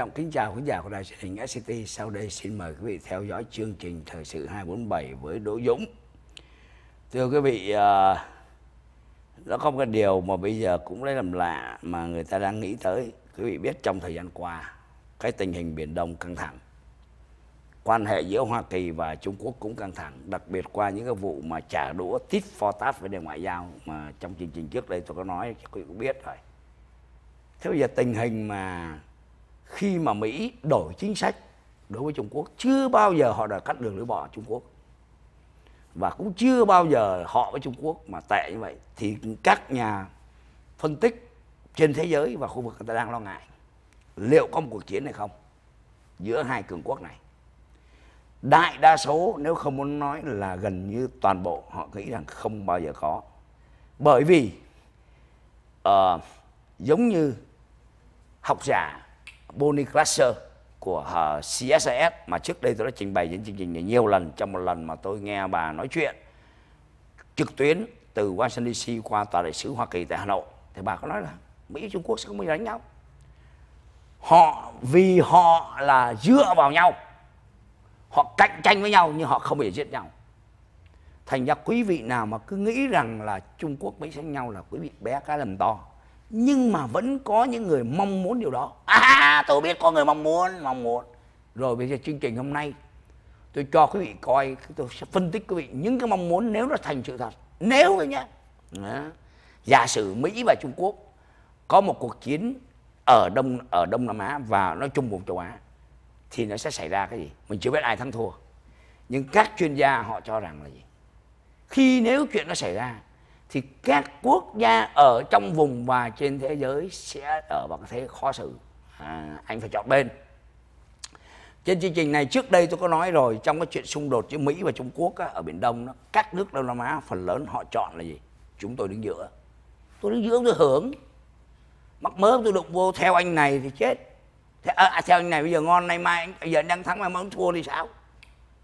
Long kính chào quý giả của đài truyền hình SCT. Sau đây xin mời quý vị theo dõi chương trình Thời sự 247 với Đỗ Dũng. Thưa quý vị, nó à, không có điều mà bây giờ cũng lấy làm lạ mà người ta đang nghĩ tới. Quý vị biết trong thời gian qua, cái tình hình Biển Đông căng thẳng. Quan hệ giữa Hoa Kỳ và Trung Quốc cũng căng thẳng, đặc biệt qua những cái vụ mà trả đũa tit for tat với đề ngoại giao mà trong chương trình trước đây tôi có nói, quý vị cũng biết rồi. Thế bây giờ tình hình mà khi mà Mỹ đổi chính sách đối với Trung Quốc chưa bao giờ họ đã cắt đường lưỡi bỏ Trung Quốc và cũng chưa bao giờ họ với Trung Quốc mà tệ như vậy thì các nhà phân tích trên thế giới và khu vực người ta đang lo ngại liệu có một cuộc chiến này không giữa hai cường quốc này đại đa số nếu không muốn nói là gần như toàn bộ họ nghĩ rằng không bao giờ có bởi vì uh, giống như học giả Bonnie Crusher của uh, ờ, CSIS mà trước đây tôi đã trình bày những chương trình này nhiều lần trong một lần mà tôi nghe bà nói chuyện trực tuyến từ Washington DC qua tòa đại sứ Hoa Kỳ tại Hà Nội thì bà có nói là Mỹ Trung Quốc sẽ không bao giờ đánh nhau họ vì họ là dựa vào nhau họ cạnh tranh với nhau nhưng họ không bao giờ giết nhau thành ra quý vị nào mà cứ nghĩ rằng là Trung Quốc Mỹ sẽ nhau là quý vị bé cái lầm to nhưng mà vẫn có những người mong muốn điều đó à tôi biết có người mong muốn mong muốn rồi bây giờ chương trình hôm nay tôi cho quý vị coi tôi sẽ phân tích quý vị những cái mong muốn nếu nó thành sự thật nếu thôi nhé giả sử mỹ và trung quốc có một cuộc chiến ở đông ở đông nam á và nói chung vùng châu á thì nó sẽ xảy ra cái gì mình chưa biết ai thắng thua nhưng các chuyên gia họ cho rằng là gì khi nếu chuyện nó xảy ra thì các quốc gia ở trong vùng và trên thế giới sẽ ở bằng thế khó xử à, anh phải chọn bên trên chương trình này trước đây tôi có nói rồi trong cái chuyện xung đột giữa mỹ và trung quốc á, ở biển đông đó, các nước đông nam á phần lớn họ chọn là gì chúng tôi đứng giữa tôi đứng giữa tôi hưởng mắc mớ tôi đụng vô theo anh này thì chết thế, à, à theo anh này bây giờ ngon nay mai bây giờ anh đang thắng mai mốt thua thì sao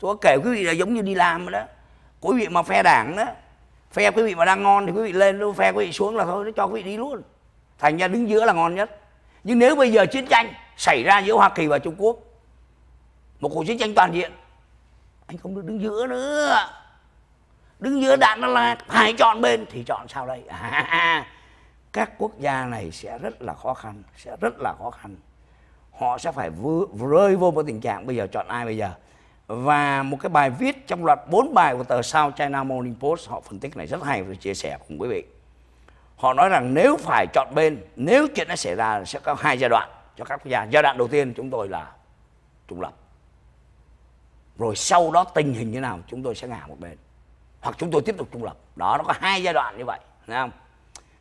tôi có kể quý vị là giống như đi làm đó quý vị mà phe đảng đó phe quý vị mà đang ngon thì quý vị lên phe quý vị xuống là thôi nó cho quý vị đi luôn thành ra đứng giữa là ngon nhất nhưng nếu bây giờ chiến tranh xảy ra giữa hoa kỳ và trung quốc một cuộc chiến tranh toàn diện anh không được đứng giữa nữa đứng giữa đạn nó là phải chọn bên thì chọn sao đây à, các quốc gia này sẽ rất là khó khăn sẽ rất là khó khăn họ sẽ phải rơi vô một tình trạng bây giờ chọn ai bây giờ và một cái bài viết trong loạt bốn bài của tờ South China Morning Post họ phân tích này rất hay và chia sẻ cùng quý vị họ nói rằng nếu phải chọn bên nếu chuyện nó xảy ra sẽ có hai giai đoạn cho các quốc gia giai đoạn đầu tiên chúng tôi là trung lập rồi sau đó tình hình như nào chúng tôi sẽ ngả một bên hoặc chúng tôi tiếp tục trung lập đó nó có hai giai đoạn như vậy thấy không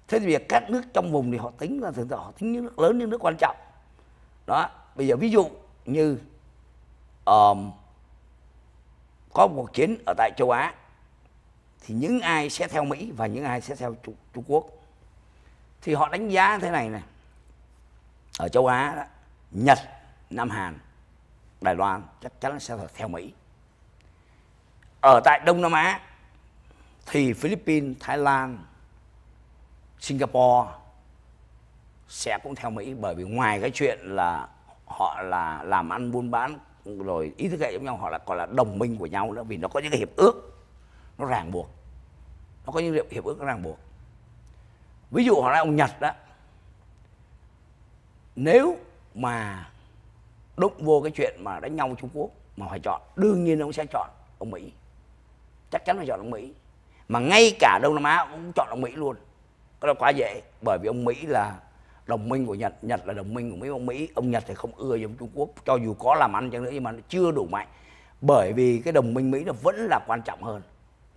thế thì việc các nước trong vùng thì họ tính là thường họ tính những nước lớn những nước quan trọng đó bây giờ ví dụ như um, có một cuộc chiến ở tại châu Á thì những ai sẽ theo Mỹ và những ai sẽ theo Trung, Trung Quốc thì họ đánh giá thế này này ở châu Á đó, Nhật Nam Hàn Đài Loan chắc chắn sẽ theo Mỹ ở tại Đông Nam Á thì Philippines Thái Lan Singapore sẽ cũng theo Mỹ bởi vì ngoài cái chuyện là họ là làm ăn buôn bán rồi ý thức hệ giống nhau họ là còn là đồng minh của nhau nữa vì nó có những cái hiệp ước nó ràng buộc nó có những hiệp, hiệp ước nó ràng buộc ví dụ họ là ông nhật đó nếu mà đụng vô cái chuyện mà đánh nhau với trung quốc mà phải chọn đương nhiên ông sẽ chọn ông mỹ chắc chắn phải chọn ông mỹ mà ngay cả đông nam á cũng chọn ông mỹ luôn cái đó quá dễ bởi vì ông mỹ là đồng minh của Nhật Nhật là đồng minh của mấy ông Mỹ ông Nhật thì không ưa giống Trung Quốc cho dù có làm ăn chẳng nữa nhưng mà nó chưa đủ mạnh bởi vì cái đồng minh Mỹ nó vẫn là quan trọng hơn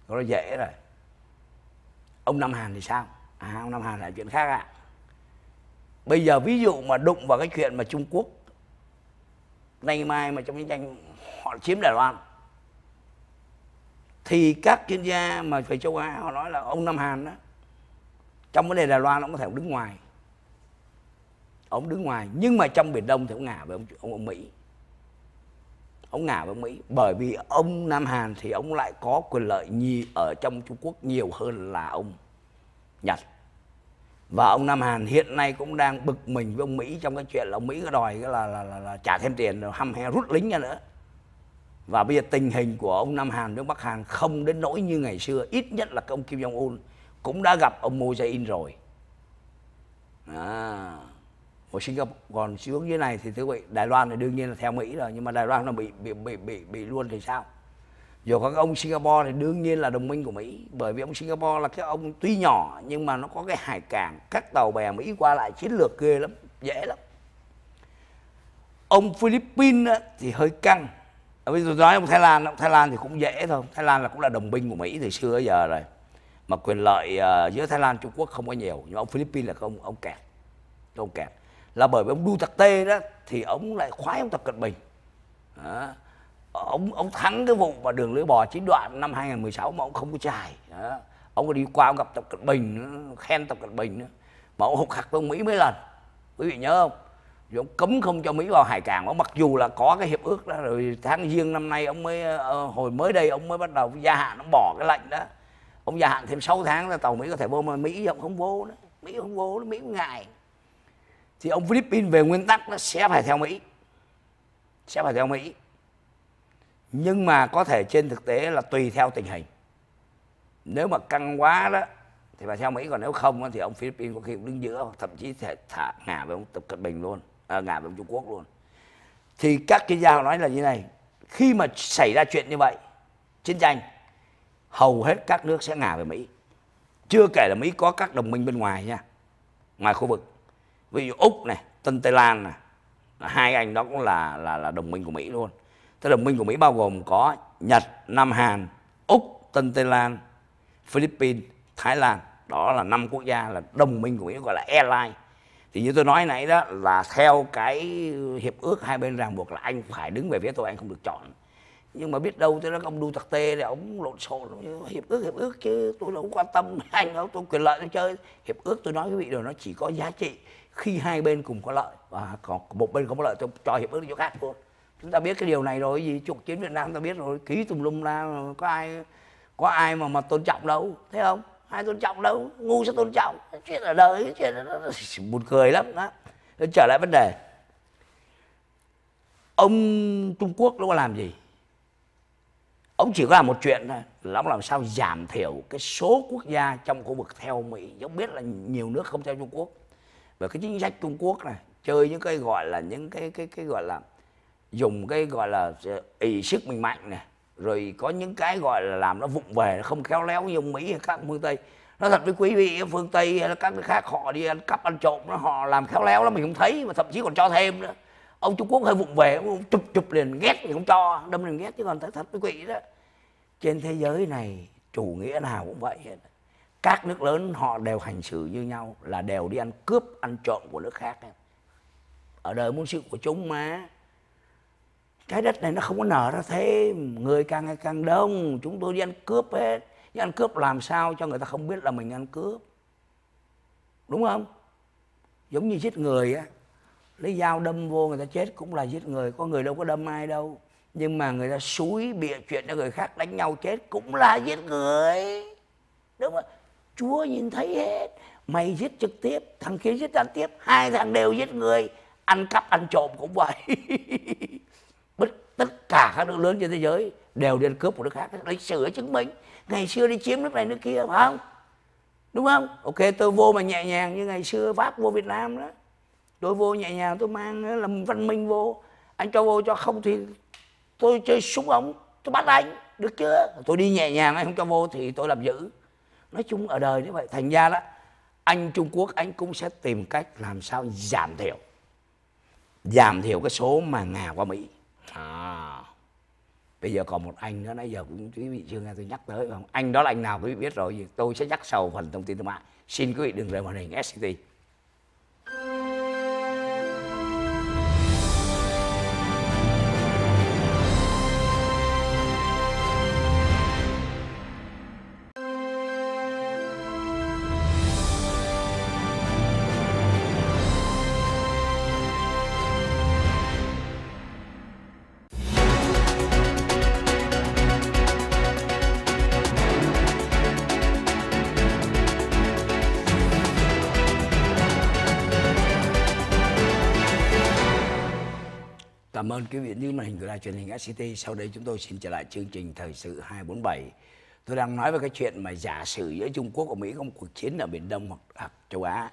nó dễ rồi ông Nam Hàn thì sao à ông Nam Hàn là chuyện khác ạ à. bây giờ ví dụ mà đụng vào cái chuyện mà Trung Quốc nay mai mà trong chiến tranh họ chiếm Đài Loan thì các chuyên gia mà về châu Á họ nói là ông Nam Hàn đó trong vấn đề Đài Loan nó có thể đứng ngoài ông đứng ngoài nhưng mà trong biển đông thì ông ngả với ông, ông, ông mỹ ông ngả với ông mỹ bởi vì ông nam hàn thì ông lại có quyền lợi nhi ở trong trung quốc nhiều hơn là ông nhật và ông nam hàn hiện nay cũng đang bực mình với ông mỹ trong cái chuyện là ông mỹ có đòi là, là, là, là, là trả thêm tiền rồi hăm he rút lính ra nữa và bây giờ tình hình của ông Nam Hàn với Bắc Hàn không đến nỗi như ngày xưa Ít nhất là ông Kim Jong-un cũng đã gặp ông Moon Jae-in rồi à của Singapore còn xuống dưới này thì thứ vị Đài Loan thì đương nhiên là theo Mỹ rồi nhưng mà Đài Loan nó bị bị bị bị, bị luôn thì sao rồi các ông Singapore thì đương nhiên là đồng minh của Mỹ bởi vì ông Singapore là cái ông tuy nhỏ nhưng mà nó có cái hải cảng các tàu bè Mỹ qua lại chiến lược ghê lắm dễ lắm ông Philippines thì hơi căng bây à, giờ nói ông Thái Lan ông Thái Lan thì cũng dễ thôi Thái Lan là cũng là đồng minh của Mỹ từ xưa giờ rồi mà quyền lợi uh, giữa Thái Lan Trung Quốc không có nhiều nhưng ông Philippines là cái ông ông kẹt ông kẹt là bởi vì ông Duterte đó thì ông lại khoái ông Tập Cận Bình đó. ông ông thắng cái vụ mà đường lưỡi bò chín đoạn năm 2016 mà ông không có trải ông có đi qua ông gặp Tập Cận Bình khen Tập Cận Bình nữa. mà ông hục hạc với ông Mỹ mấy lần quý vị nhớ không rồi ông cấm không cho Mỹ vào hải cảng ông mặc dù là có cái hiệp ước đó rồi tháng giêng năm nay ông mới ờ, hồi mới đây ông mới bắt đầu gia hạn ông bỏ cái lệnh đó ông gia hạn thêm 6 tháng là tàu Mỹ có thể vô mà Mỹ ông không vô nữa Mỹ không vô nữa, Mỹ không ngại thì ông Philippines về nguyên tắc nó sẽ phải theo Mỹ sẽ phải theo Mỹ nhưng mà có thể trên thực tế là tùy theo tình hình nếu mà căng quá đó thì phải theo Mỹ còn nếu không thì ông Philippines có khi cũng đứng giữa thậm chí thể thả ngả với ông Tập Cận Bình luôn à, ngả với ông Trung Quốc luôn thì các chuyên gia nói là như này khi mà xảy ra chuyện như vậy chiến tranh hầu hết các nước sẽ ngả về Mỹ chưa kể là Mỹ có các đồng minh bên ngoài nha ngoài khu vực ví dụ úc này tân tây lan này hai anh đó cũng là là là đồng minh của mỹ luôn thế đồng minh của mỹ bao gồm có nhật nam hàn úc tân tây lan philippines thái lan đó là năm quốc gia là đồng minh của mỹ gọi là airline thì như tôi nói nãy đó là theo cái hiệp ước hai bên ràng buộc là anh phải đứng về phía tôi anh không được chọn nhưng mà biết đâu tôi nói ông đu tặc tê thì ông lộn xộn hiệp ước hiệp ước chứ tôi đâu quan tâm anh đâu tôi quyền lợi tôi chơi hiệp ước tôi nói với vị rồi nó chỉ có giá trị khi hai bên cùng có lợi và có một bên không có lợi cho, cho hiệp ước cho khác luôn chúng ta biết cái điều này rồi gì trục chiến Việt Nam ta biết rồi ký tùm lum ra có ai có ai mà mà tôn trọng đâu thấy không ai tôn trọng đâu ngu sẽ tôn trọng chuyện ở đời chuyện ở buồn cười lắm đó trở lại vấn đề ông Trung Quốc nó có làm gì ông chỉ có làm một chuyện thôi là ông làm sao giảm thiểu cái số quốc gia trong khu vực theo Mỹ giống biết là nhiều nước không theo Trung Quốc về cái chính sách Trung Quốc này chơi những cái gọi là những cái cái cái gọi là dùng cái gọi là ý sức mình mạnh này rồi có những cái gọi là làm nó vụng về nó không khéo léo như ông Mỹ hay các phương Tây nó thật với quý vị phương Tây hay là các nước khác họ đi ăn cắp ăn trộm nó họ làm khéo léo lắm mình không thấy mà thậm chí còn cho thêm nữa ông Trung Quốc hơi vụng về ông chụp chụp liền ghét thì không cho đâm liền ghét chứ còn thật với quý vị đó trên thế giới này chủ nghĩa nào cũng vậy hết các nước lớn họ đều hành xử như nhau là đều đi ăn cướp ăn trộm của nước khác em ở đời muốn sự của chúng mà cái đất này nó không có nở ra thế người càng ngày càng đông chúng tôi đi ăn cướp hết nhưng ăn cướp làm sao cho người ta không biết là mình ăn cướp đúng không giống như giết người á lấy dao đâm vô người ta chết cũng là giết người có người đâu có đâm ai đâu nhưng mà người ta suối bịa chuyện cho người khác đánh nhau chết cũng là giết người đúng không Chúa nhìn thấy hết mày giết trực tiếp thằng kia giết gián tiếp hai thằng đều giết người ăn cắp ăn trộm cũng vậy bất tất cả các nước lớn trên thế giới đều đi ăn cướp của nước khác lịch sử chứng minh ngày xưa đi chiếm nước này nước kia phải không đúng không ok tôi vô mà nhẹ nhàng như ngày xưa pháp vô việt nam đó tôi vô nhẹ nhàng tôi mang làm văn minh vô anh cho vô cho không thì tôi chơi súng ống tôi bắt anh được chưa tôi đi nhẹ nhàng anh không cho vô thì tôi làm dữ nói chung ở đời như vậy thành ra đó anh Trung Quốc anh cũng sẽ tìm cách làm sao giảm thiểu giảm thiểu cái số mà ngà qua Mỹ à. bây giờ còn một anh nữa nãy giờ cũng quý vị chưa nghe tôi nhắc tới không anh đó là anh nào quý vị biết rồi tôi sẽ nhắc sau phần thông tin thương mại xin quý vị đừng rời màn hình SCT Cảm ơn quý vị như màn hình của đài truyền hình SCT. Sau đây chúng tôi xin trở lại chương trình Thời sự 247. Tôi đang nói về cái chuyện mà giả sử giữa Trung Quốc và Mỹ không cuộc chiến ở Biển Đông hoặc, hoặc châu Á.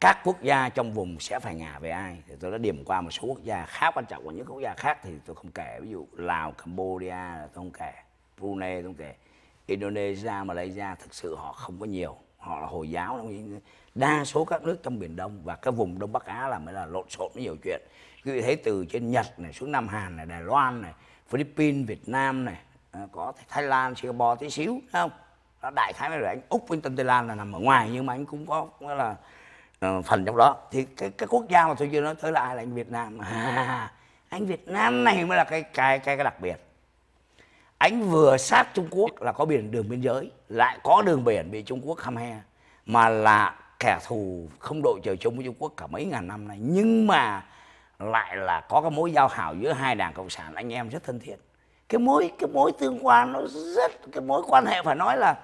Các quốc gia trong vùng sẽ phải ngả về ai? Thì tôi đã điểm qua một số quốc gia khá quan trọng của những quốc gia khác thì tôi không kể. Ví dụ Lào, Cambodia tôi không kể. Brunei tôi không kể. Indonesia, Malaysia thực sự họ không có nhiều. Họ là Hồi giáo. Đa số các nước trong Biển Đông và các vùng Đông Bắc Á là mới là lộn xộn với nhiều chuyện cứ thấy từ trên Nhật này xuống Nam Hàn này Đài Loan này Philippines Việt Nam này à, có Thái Lan Singapore tí xíu đúng không đó đại khái là anh úc với tân tây lan là nằm ở ngoài nhưng mà anh cũng có cũng là uh, phần trong đó thì cái, cái quốc gia mà tôi chưa nói tới là ai là anh việt nam à, anh việt nam này mới là cái cái cái, cái đặc biệt anh vừa sát trung quốc là có biển đường biên giới lại có đường biển bị trung quốc khăm he mà là kẻ thù không đội trời chung với trung quốc cả mấy ngàn năm này nhưng mà lại là có cái mối giao hảo giữa hai đảng cộng sản anh em rất thân thiện cái mối cái mối tương quan nó rất cái mối quan hệ phải nói là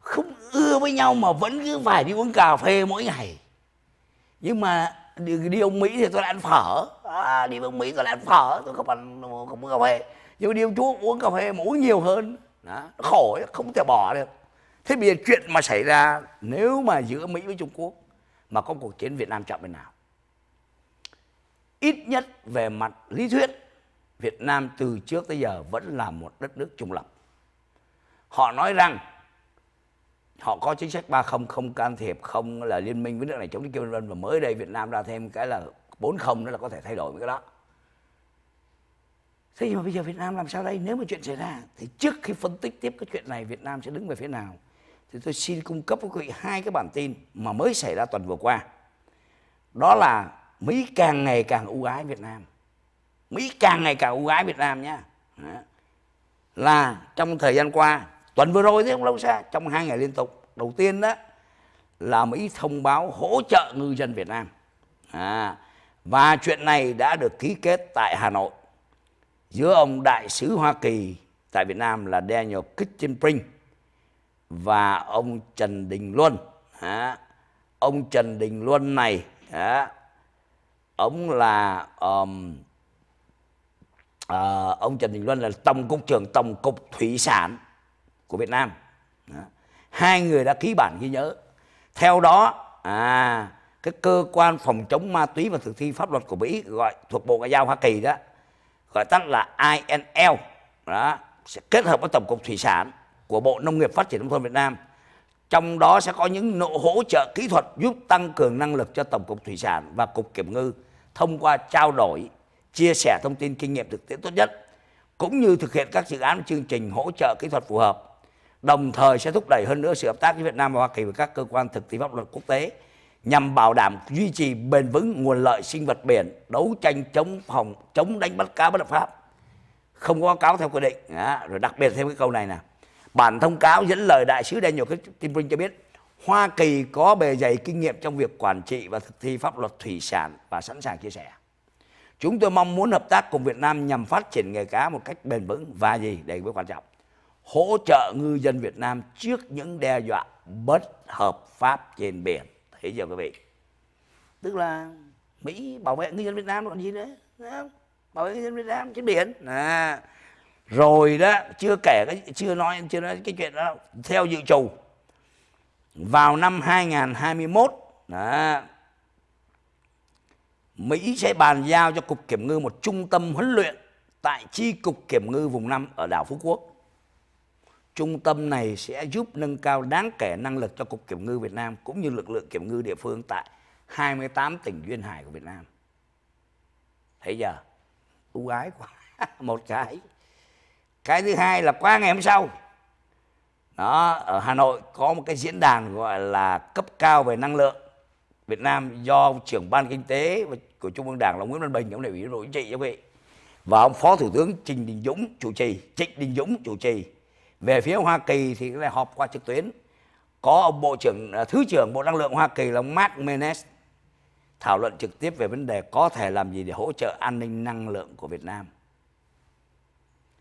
không ưa với nhau mà vẫn cứ phải đi uống cà phê mỗi ngày nhưng mà đi, đi ông mỹ thì tôi lại ăn phở à, đi ông mỹ tôi lại ăn phở tôi không ăn không uống cà phê nhưng đi ông chú uống cà phê mà uống nhiều hơn đó khổ không thể bỏ được thế bây giờ chuyện mà xảy ra nếu mà giữa mỹ với trung quốc mà có cuộc chiến việt nam chậm bên nào ít nhất về mặt lý thuyết Việt Nam từ trước tới giờ vẫn là một đất nước trung lập họ nói rằng họ có chính sách 30 không can thiệp không là liên minh với nước này chống nước kia vân và mới đây Việt Nam ra thêm cái là 40 không nữa là có thể thay đổi cái đó thế nhưng mà bây giờ Việt Nam làm sao đây nếu mà chuyện xảy ra thì trước khi phân tích tiếp cái chuyện này Việt Nam sẽ đứng về phía nào thì tôi xin cung cấp với quý vị hai cái bản tin mà mới xảy ra tuần vừa qua đó là Mỹ càng ngày càng ưu ái Việt Nam Mỹ càng ngày càng ưu ái Việt Nam nhá là trong thời gian qua tuần vừa rồi chứ không lâu xa trong hai ngày liên tục đầu tiên đó là Mỹ thông báo hỗ trợ ngư dân Việt Nam à, và chuyện này đã được ký kết tại Hà Nội giữa ông đại sứ Hoa Kỳ tại Việt Nam là Daniel Kitchenbrink và ông Trần Đình Luân à, ông Trần Đình Luân này à, ông là um, uh, ông Trần Đình Luân là tổng cục trưởng tổng cục thủy sản của Việt Nam đó. hai người đã ký bản ghi nhớ theo đó à cái cơ quan phòng chống ma túy và thực thi pháp luật của Mỹ gọi thuộc Bộ Ngoại giao Hoa Kỳ đó gọi tắt là INL đó sẽ kết hợp với tổng cục thủy sản của Bộ Nông nghiệp Phát triển nông thôn Việt Nam trong đó sẽ có những nỗ hỗ trợ kỹ thuật giúp tăng cường năng lực cho tổng cục thủy sản và cục kiểm ngư thông qua trao đổi, chia sẻ thông tin kinh nghiệm thực tiễn tốt nhất, cũng như thực hiện các dự án chương trình hỗ trợ kỹ thuật phù hợp, đồng thời sẽ thúc đẩy hơn nữa sự hợp tác giữa Việt Nam và Hoa Kỳ với các cơ quan thực thi pháp luật quốc tế nhằm bảo đảm duy trì bền vững nguồn lợi sinh vật biển, đấu tranh chống phòng chống đánh bắt cá bất hợp pháp, không có báo cáo theo quy định. Đó. Rồi đặc biệt thêm cái câu này nè, bản thông cáo dẫn lời đại sứ Daniel Christenbrink cho biết Hoa Kỳ có bề dày kinh nghiệm trong việc quản trị và thực thi pháp luật thủy sản và sẵn sàng chia sẻ. Chúng tôi mong muốn hợp tác cùng Việt Nam nhằm phát triển nghề cá một cách bền vững và gì đây mới quan trọng. Hỗ trợ ngư dân Việt Nam trước những đe dọa bất hợp pháp trên biển. Thế chưa quý vị? Tức là Mỹ bảo vệ ngư dân Việt Nam còn gì nữa, không? Bảo vệ ngư dân Việt Nam trên biển. À. Rồi đó, chưa kể cái chưa nói chưa nói cái chuyện đó theo dự trù vào năm 2021 đó, Mỹ sẽ bàn giao cho Cục Kiểm ngư một trung tâm huấn luyện tại Chi Cục Kiểm ngư vùng 5 ở đảo Phú Quốc. Trung tâm này sẽ giúp nâng cao đáng kể năng lực cho Cục Kiểm ngư Việt Nam cũng như lực lượng kiểm ngư địa phương tại 28 tỉnh duyên hải của Việt Nam. Thấy giờ ưu ái quá một cái. Cái thứ hai là qua ngày hôm sau đó ở Hà Nội có một cái diễn đàn gọi là cấp cao về năng lượng Việt Nam do trưởng ban kinh tế của Trung ương Đảng là Nguyễn Văn Bình ông đại biểu viên Bộ Chính quý vị và ông Phó Thủ tướng Trình Đình Dũng chủ trì Trịnh Đình Dũng chủ trì về phía Hoa Kỳ thì cái họp qua trực tuyến có ông Bộ trưởng à, Thứ trưởng Bộ Năng lượng Hoa Kỳ là ông Mark Menes thảo luận trực tiếp về vấn đề có thể làm gì để hỗ trợ an ninh năng lượng của Việt Nam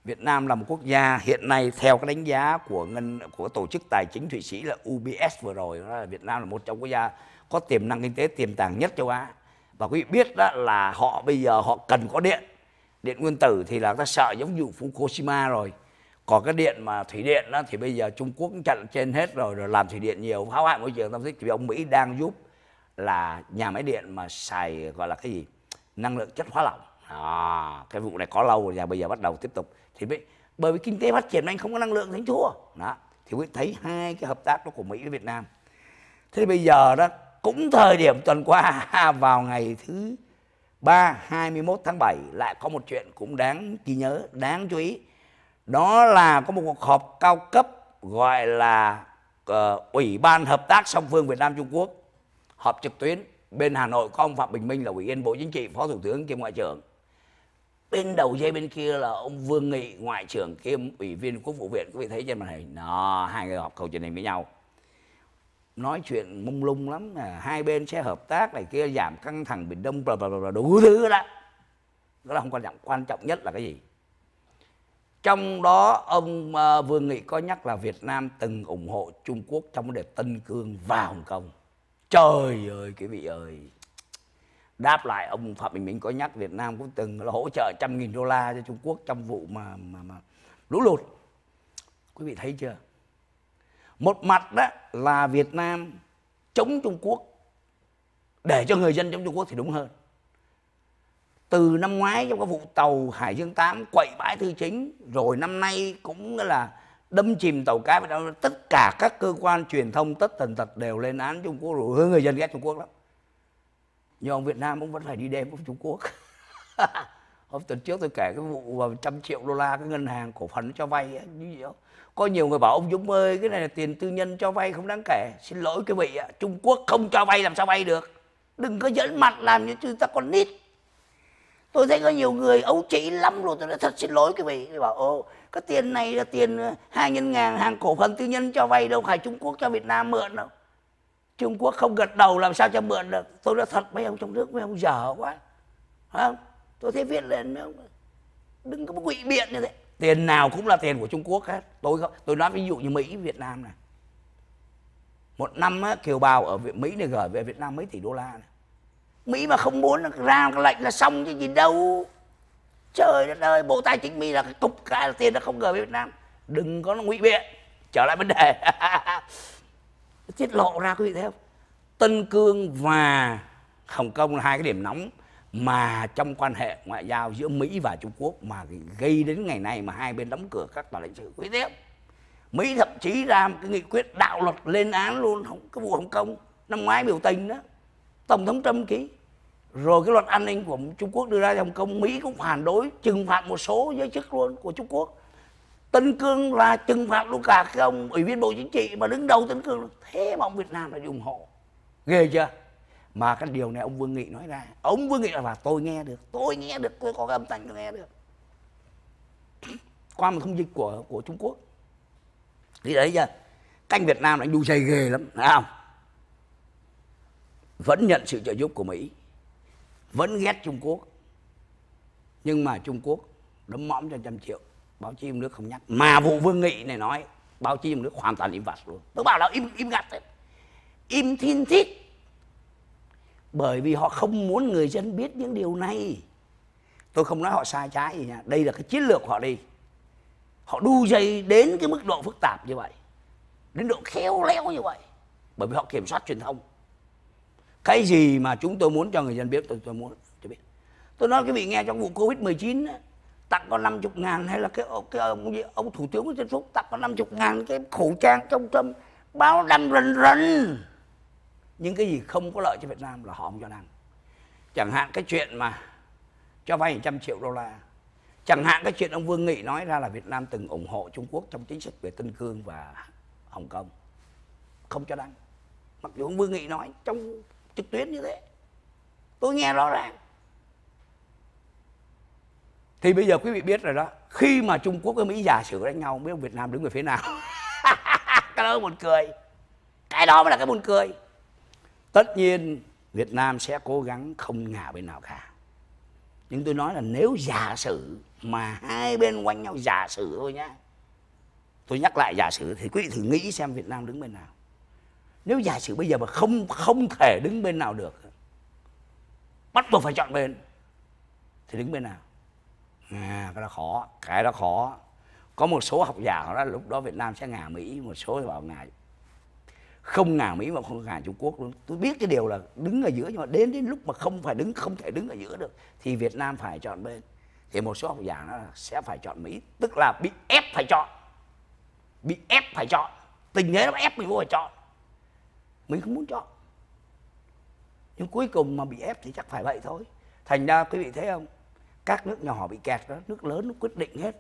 Việt Nam là một quốc gia hiện nay theo cái đánh giá của ngân của tổ chức tài chính Thụy Sĩ là UBS vừa rồi đó là Việt Nam là một trong quốc gia có tiềm năng kinh tế tiềm tàng nhất châu Á và quý vị biết đó là họ bây giờ họ cần có điện điện nguyên tử thì là ta sợ giống như Fukushima rồi còn cái điện mà thủy điện đó thì bây giờ Trung Quốc cũng chặn trên hết rồi rồi làm thủy điện nhiều phá hoại môi trường tâm thích thì ông Mỹ đang giúp là nhà máy điện mà xài gọi là cái gì năng lượng chất hóa lỏng à, cái vụ này có lâu rồi nhà bây giờ bắt đầu tiếp tục thì bị, bởi vì kinh tế phát triển anh không có năng lượng đánh thua đó thì quý thấy hai cái hợp tác đó của Mỹ với Việt Nam thế bây giờ đó cũng thời điểm tuần qua vào ngày thứ ba 21 tháng 7 lại có một chuyện cũng đáng ghi nhớ đáng chú ý đó là có một cuộc họp cao cấp gọi là uh, ủy ban hợp tác song phương Việt Nam Trung Quốc họp trực tuyến bên Hà Nội có ông Phạm Bình Minh là ủy viên Bộ Chính trị Phó Thủ tướng kiêm Ngoại trưởng bên đầu dây bên kia là ông Vương Nghị ngoại trưởng kiêm ủy viên quốc vụ viện quý vị thấy trên màn hình nó hai người họp cầu chuyện hình với nhau nói chuyện mông lung lắm à, hai bên sẽ hợp tác này kia giảm căng thẳng biển đông bla bla bla đủ thứ đó đó là không quan trọng quan trọng nhất là cái gì trong đó ông à, Vương Nghị có nhắc là Việt Nam từng ủng hộ Trung Quốc trong vấn đề Tân Cương và Hồng Kông trời ơi quý vị ơi đáp lại ông phạm bình minh có nhắc việt nam cũng từng là hỗ trợ trăm nghìn đô la cho trung quốc trong vụ mà mà mà lũ lụt quý vị thấy chưa một mặt đó là việt nam chống trung quốc để cho người dân chống trung quốc thì đúng hơn từ năm ngoái trong cái vụ tàu Hải Dương 8 quậy bãi thư chính rồi năm nay cũng là đâm chìm tàu cá Việt Nam tất cả các cơ quan truyền thông tất tần tật đều lên án Trung Quốc rồi hướng người dân ghét Trung Quốc lắm nhưng ông Việt Nam cũng vẫn phải đi đêm với Trung Quốc hôm tuần trước tôi kể cái vụ mà trăm triệu đô la cái ngân hàng cổ phần cho vay như vậy không? có nhiều người bảo ông Dũng ơi cái này là tiền tư nhân cho vay không đáng kể xin lỗi cái vị ạ Trung Quốc không cho vay làm sao vay được đừng có dẫn mặt làm như chúng ta còn nít tôi thấy có nhiều người ấu trĩ lắm luôn tôi đã thật xin lỗi cái vị tôi bảo ô, cái tiền này là tiền à, hai ngân ngàn hàng cổ phần tư nhân cho vay đâu phải Trung Quốc cho Việt Nam mượn đâu Trung Quốc không gật đầu làm sao cho mượn được tôi nói thật mấy ông trong nước mấy ông dở quá phải không tôi thấy viết lên mấy ông đừng có ngụy biện như thế tiền nào cũng là tiền của Trung Quốc hết tôi không tôi nói ví dụ như Mỹ Việt Nam này một năm á, kiều bào ở Việt Mỹ này gửi về Việt Nam mấy tỷ đô la này. Mỹ mà không muốn ra cái lệnh là xong chứ gì đâu trời đất ơi bộ tài chính Mỹ là cục cái là tiền nó không gửi về Việt Nam đừng có ngụy biện trở lại vấn đề tiết lộ ra quý vị thấy không Tân Cương và Hồng Kông là hai cái điểm nóng mà trong quan hệ ngoại giao giữa Mỹ và Trung Quốc mà gây đến ngày nay mà hai bên đóng cửa các tòa lãnh sự quý tiếp. Mỹ thậm chí ra một cái nghị quyết đạo luật lên án luôn cái vụ Hồng Kông năm ngoái biểu tình đó. Tổng thống Trump ký. Rồi cái luật an ninh của Trung Quốc đưa ra Hồng Kông, Mỹ cũng phản đối trừng phạt một số giới chức luôn của Trung Quốc. Tân Cương là trừng phạt luôn cả cái ông ủy viên Bộ Chính trị mà đứng đầu Tân Cương. Thế mà ông Việt Nam lại ủng hộ. Ghê chưa? Mà cái điều này ông Vương Nghị nói ra. Ông Vương Nghị là và tôi nghe được. Tôi nghe được. Tôi có cái âm thanh tôi nghe được. Qua một thông dịch của của Trung Quốc. Thì đấy chưa? Canh Việt Nam đánh đu dây ghê lắm. Thấy không? Vẫn nhận sự trợ giúp của Mỹ. Vẫn ghét Trung Quốc. Nhưng mà Trung Quốc đấm mõm cho trăm triệu báo chí trong nước không nhắc mà vụ vương nghị này nói báo chí trong nước hoàn toàn im vặt luôn tôi bảo là im im ngặt đấy im thiên thít bởi vì họ không muốn người dân biết những điều này tôi không nói họ sai trái gì nha đây là cái chiến lược họ đi họ đu dây đến cái mức độ phức tạp như vậy đến độ khéo léo như vậy bởi vì họ kiểm soát truyền thông cái gì mà chúng tôi muốn cho người dân biết tôi tôi muốn cho biết tôi nói cái vị nghe trong vụ covid 19 chín tặng có 50 ngàn hay là cái, cái ông, gì, ông thủ tướng của trên phúc tặng có 50 ngàn cái khẩu trang trong tâm báo đâm rần rần những cái gì không có lợi cho Việt Nam là họ không cho đăng chẳng hạn cái chuyện mà cho vay trăm triệu đô la chẳng hạn cái chuyện ông Vương Nghị nói ra là Việt Nam từng ủng hộ Trung Quốc trong chính sách về Tân Cương và Hồng Kông không cho đăng mặc dù ông Vương Nghị nói trong trực tuyến như thế tôi nghe rõ ràng thì bây giờ quý vị biết rồi đó khi mà trung quốc với mỹ giả sử đánh nhau không biết ông việt nam đứng về phía nào cái đó buồn cười cái đó mới là cái buồn cười tất nhiên việt nam sẽ cố gắng không ngả bên nào cả nhưng tôi nói là nếu giả sử mà hai bên quanh nhau giả sử thôi nhá tôi nhắc lại giả sử thì quý vị thử nghĩ xem việt nam đứng bên nào nếu giả sử bây giờ mà không không thể đứng bên nào được bắt buộc phải chọn bên thì đứng bên nào à, cái đó khó cái đó khó có một số học giả họ nói lúc đó Việt Nam sẽ ngả Mỹ một số thì bảo ngả không ngả Mỹ mà không ngả Trung Quốc luôn tôi biết cái điều là đứng ở giữa nhưng mà đến đến lúc mà không phải đứng không thể đứng ở giữa được thì Việt Nam phải chọn bên thì một số học giả nó sẽ phải chọn Mỹ tức là bị ép phải chọn bị ép phải chọn tình thế nó ép mình vô phải chọn mình không muốn chọn nhưng cuối cùng mà bị ép thì chắc phải vậy thôi thành ra quý vị thấy không các nước nhỏ họ bị kẹt đó nước lớn nó quyết định hết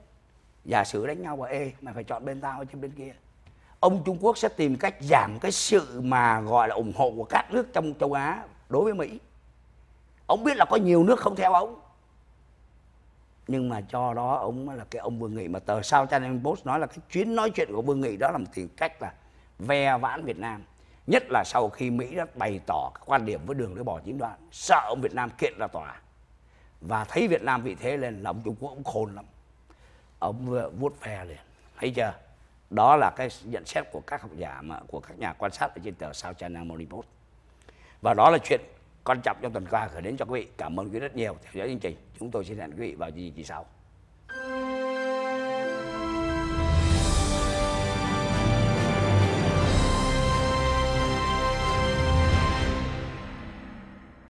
giả sử đánh nhau và ê mày phải chọn bên tao chứ bên kia ông trung quốc sẽ tìm cách giảm cái sự mà gọi là ủng hộ của các nước trong châu á đối với mỹ ông biết là có nhiều nước không theo ông nhưng mà cho đó ông là cái ông vương nghị mà tờ sao channel post nói là cái chuyến nói chuyện của vương nghị đó là một tìm cách là ve vãn việt nam nhất là sau khi mỹ đã bày tỏ quan điểm với đường lưỡi bỏ chiến đoạn sợ ông việt nam kiện ra tòa và thấy Việt Nam vị thế lên là ông Trung Quốc ông khôn lắm ông vuốt phe liền thấy chưa đó là cái nhận xét của các học giả mà của các nhà quan sát ở trên tờ South China Morning Post và đó là chuyện quan trọng trong tuần qua gửi đến cho quý vị cảm ơn quý vị rất nhiều theo dõi chương trình chúng tôi xin hẹn quý vị vào chương trình sau